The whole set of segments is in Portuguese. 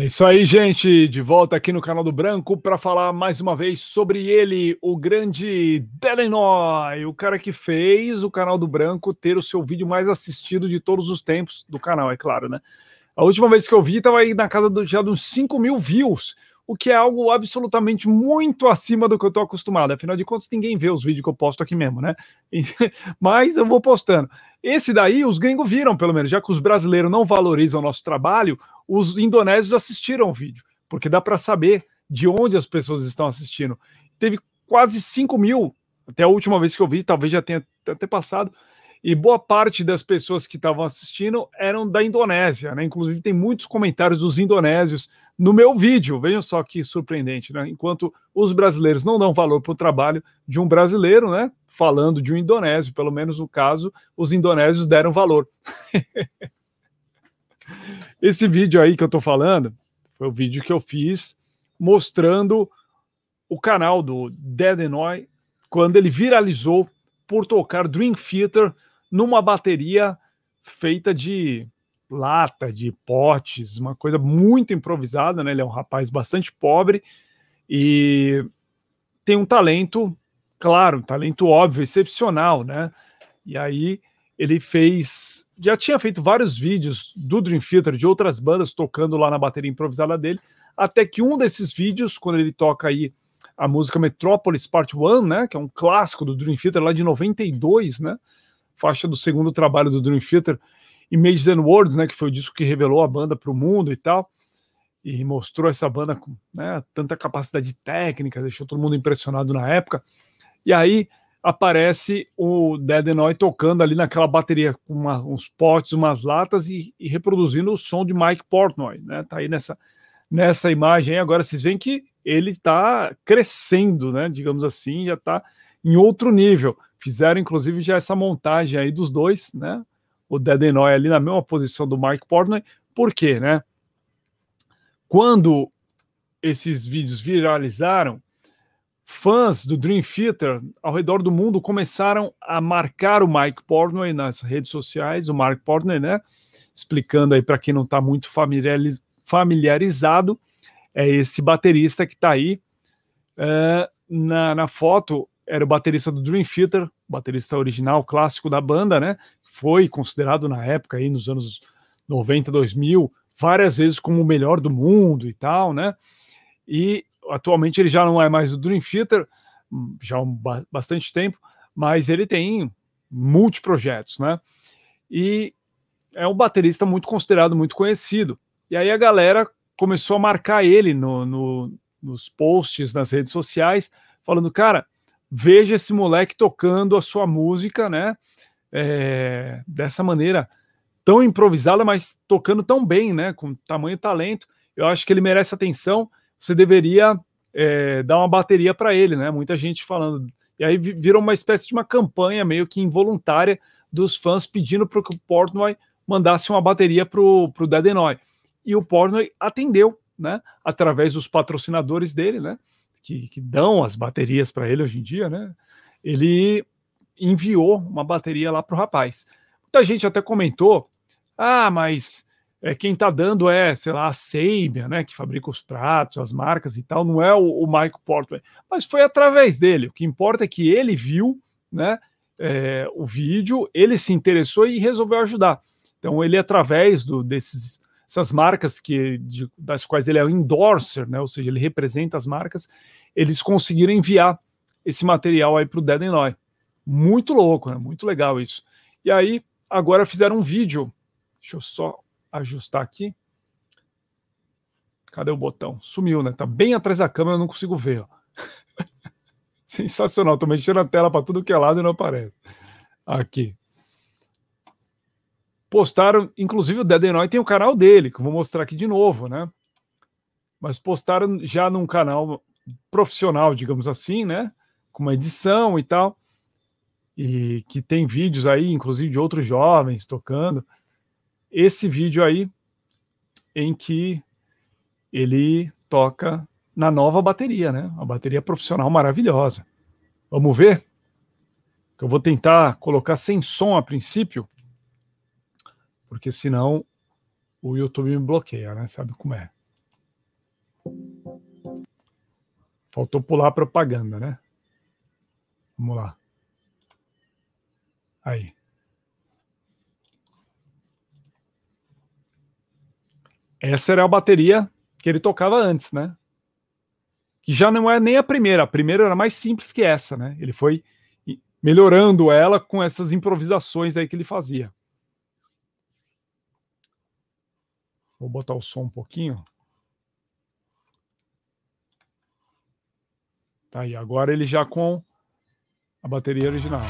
É isso aí, gente. De volta aqui no canal do Branco para falar mais uma vez sobre ele, o grande Delenoy, o cara que fez o canal do Branco ter o seu vídeo mais assistido de todos os tempos do canal, é claro, né? A última vez que eu vi estava aí na casa do, já dos 5 mil views o que é algo absolutamente muito acima do que eu estou acostumado. Afinal de contas, ninguém vê os vídeos que eu posto aqui mesmo, né? mas eu vou postando. Esse daí, os gringos viram, pelo menos, já que os brasileiros não valorizam o nosso trabalho, os indonésios assistiram o vídeo, porque dá para saber de onde as pessoas estão assistindo. Teve quase 5 mil, até a última vez que eu vi, talvez já tenha até passado, e boa parte das pessoas que estavam assistindo eram da Indonésia, né? Inclusive tem muitos comentários dos indonésios no meu vídeo. Vejam só que surpreendente, né? Enquanto os brasileiros não dão valor para o trabalho de um brasileiro, né? Falando de um indonésio, pelo menos no caso, os indonésios deram valor. Esse vídeo aí que eu estou falando foi o vídeo que eu fiz mostrando o canal do Dead Noy quando ele viralizou por tocar Dream Theater numa bateria feita de lata, de potes, uma coisa muito improvisada, né? Ele é um rapaz bastante pobre e tem um talento, claro, um talento óbvio, excepcional, né? E aí ele fez, já tinha feito vários vídeos do Dream Theater de outras bandas tocando lá na bateria improvisada dele, até que um desses vídeos, quando ele toca aí a música Metropolis Part 1, né, que é um clássico do Dream Theater lá de 92, né? faixa do segundo trabalho do Dream Theater, Images and Words, né, que foi o disco que revelou a banda para o mundo e tal, e mostrou essa banda com né, tanta capacidade técnica, deixou todo mundo impressionado na época. E aí aparece o Dead Noy tocando ali naquela bateria com uma, uns potes, umas latas e, e, reproduzindo o som de Mike Portnoy, né? Tá aí nessa nessa imagem. Aí. Agora vocês veem que ele está crescendo, né? Digamos assim, já está em outro nível. Fizeram, inclusive, já essa montagem aí dos dois, né? O Dedenoy ali na mesma posição do Mark Portnoy. Por quê, né? Quando esses vídeos viralizaram, fãs do Dream Theater ao redor do mundo começaram a marcar o Mike Portnoy nas redes sociais, o Mark Portnoy, né? Explicando aí para quem não está muito familiarizado, é esse baterista que está aí eh, na, na, foto era o baterista do Dream Theater, baterista original, clássico da banda, né? Foi considerado na época aí nos anos 90, 2000, várias vezes como o melhor do mundo e tal, né? E atualmente ele já não é mais do Dream Theater, já há bastante tempo, mas ele tem multiprojetos, né? E é um baterista muito considerado, muito conhecido. E aí a galera começou a marcar ele no, no, nos posts, nas redes sociais, falando, cara, veja esse moleque tocando a sua música, né? É, dessa maneira tão improvisada, mas tocando tão bem, né? Com tamanho talento. Eu acho que ele merece atenção. Você deveria é, dar uma bateria para ele, né? Muita gente falando. E aí virou uma espécie de uma campanha meio que involuntária dos fãs pedindo para que o Portnoy mandasse uma bateria para o Deadenoy. E o Portnoy atendeu, né? Através dos patrocinadores dele, né? que, que dão as baterias para ele hoje em dia, né? Ele enviou uma bateria lá para o rapaz. Muita gente até comentou: ah, mas é, quem tá dando é, sei lá, a Seibia, né? Que fabrica os pratos, as marcas e tal, não é o, o Michael Portman. Mas foi através dele. O que importa é que ele viu, né? É, o vídeo, ele se interessou e resolveu ajudar. Então, ele, através do, desses essas marcas que de, das quais ele é o endorser, né? Ou seja, ele representa as marcas, eles conseguiram enviar esse material aí para o Dead Noi. Muito louco, né? Muito legal isso. E aí agora fizeram um vídeo. Deixa eu só ajustar aqui. Cadê o botão? Sumiu, né? Tá bem atrás da câmera, eu não consigo ver. Sensacional, tô mexendo a tela para tudo que é lado e não aparece. Aqui, Postaram, inclusive o Dedenói tem o canal dele, que eu vou mostrar aqui de novo, né? Mas postaram já num canal profissional, digamos assim, né? Com uma edição e tal. E que tem vídeos aí, inclusive de outros jovens tocando. Esse vídeo aí, em que ele toca na nova bateria, né? A bateria profissional maravilhosa. Vamos ver? Eu vou tentar colocar sem som a princípio porque senão o YouTube me bloqueia, né? Sabe como é? Faltou pular a propaganda, né? Vamos lá. Aí. Essa era a bateria que ele tocava antes, né? Que já não é nem a primeira. A primeira era mais simples que essa, né? Ele foi melhorando ela com essas improvisações aí que ele fazia. Vou botar o som um pouquinho. Tá aí, agora ele já com a bateria original.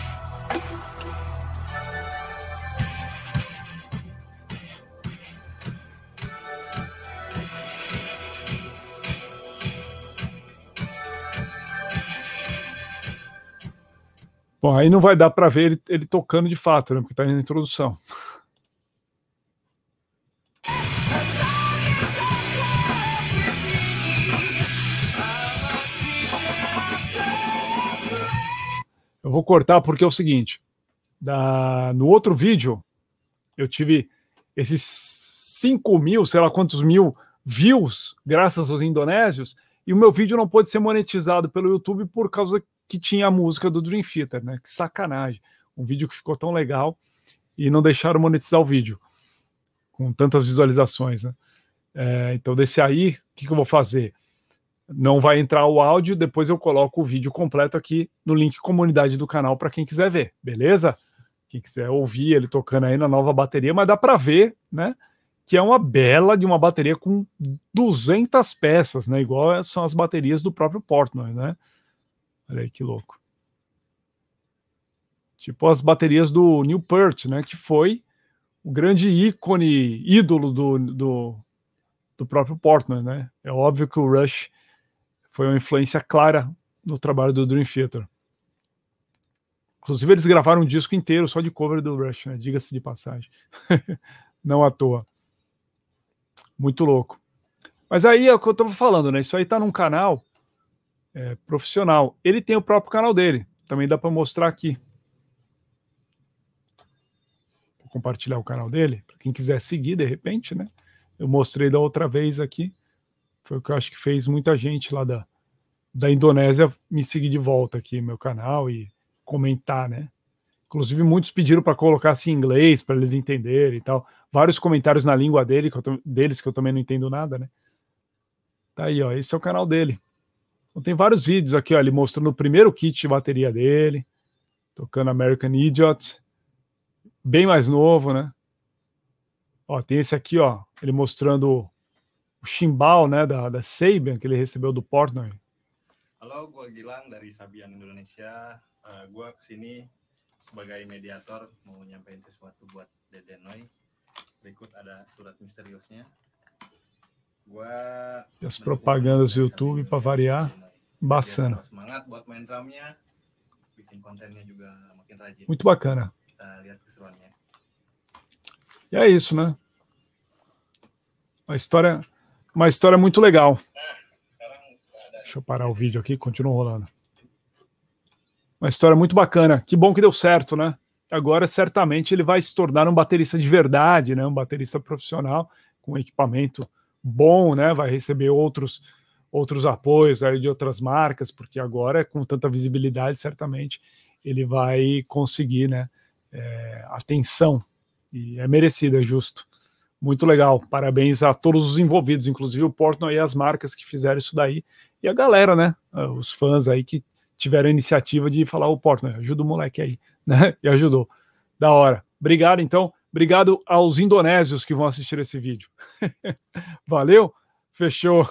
Bom, aí não vai dar para ver ele, ele, tocando de fato, né? Porque está na introdução. Eu vou cortar porque é o seguinte: da, no outro vídeo, eu tive esses 5 mil, sei lá quantos mil views, graças aos indonésios, e o meu vídeo não pôde ser monetizado pelo YouTube por causa que tinha a música do Dream Theater, né? Que sacanagem. Um vídeo que ficou tão legal e não deixaram monetizar o vídeo com tantas visualizações, né? É, então, desse aí, o que, que eu vou fazer? Não vai entrar o áudio, depois eu coloco o vídeo completo aqui no link comunidade do canal para quem quiser ver, beleza? Quem quiser ouvir ele tocando aí na nova bateria, mas dá para ver, né? Que é uma bela de uma bateria com 200 peças, né? Igual são as baterias do próprio Portnoy, né? Olha aí que louco. Tipo as baterias do New Peart, né? Que foi o grande ícone, ídolo do, do, do próprio Portnoy, né? É óbvio que o Rush foi uma influência clara no trabalho do Dream Theater. Inclusive, eles gravaram um disco inteiro só de cover do Rush, né? Diga-se de passagem. Não à toa. Muito louco. Mas aí é o que eu estou falando, né? Isso aí está num canal é, profissional. Ele tem o próprio canal dele. Também dá para mostrar aqui. Vou compartilhar o canal dele, para quem quiser seguir de repente, né? Eu mostrei da outra vez aqui. Foi o que eu acho que fez muita gente lá da, da Indonésia me seguir de volta aqui, no meu canal, e comentar, né? Inclusive, muitos pediram para colocar assim em inglês, para eles entenderem e tal. Vários comentários na língua dele, que eu, deles que eu também não entendo nada, né? Tá aí, ó. Esse é o canal dele. Então, tem vários vídeos aqui, ó, ele mostrando o primeiro kit de bateria dele, tocando American Idiot, bem mais novo, né? Ó, tem esse aqui, ó, ele mostrando o chimbal né, da, da Sabian que ele recebeu do Portnoy? Halo, gue Gilang dari Sabian Indonesia. Uh, eh, gue kesini sebagai mediator mau nyampein sesuatu buat Dedenoy. Berikut ada surat misteriusnya. Gua e as propagandas do YouTube para variar, bacana. Semangat buat main drumnya, bikin kontennya juga makin rajin. Muito bacana. Kita lihat keseruannya. E é isso, né? A história uma história muito legal. Deixa eu parar o vídeo aqui, continua rolando. Uma história muito bacana. Que bom que deu certo, né? Agora certamente ele vai se tornar um baterista de verdade, né? Um baterista profissional com equipamento bom, né? Vai receber outros outros apoios aí de outras marcas, porque agora com tanta visibilidade certamente ele vai conseguir, né? É, atenção e é merecido, é justo. Muito legal. Parabéns a todos os envolvidos, inclusive o Portnoy e as marcas que fizeram isso daí. E a galera, né? Ah, os fãs aí que tiveram a iniciativa de falar, o Portnoy, ajuda o moleque aí, né? E ajudou. Da hora. Obrigado, então. Obrigado aos indonésios que vão assistir esse vídeo. Valeu, fechou.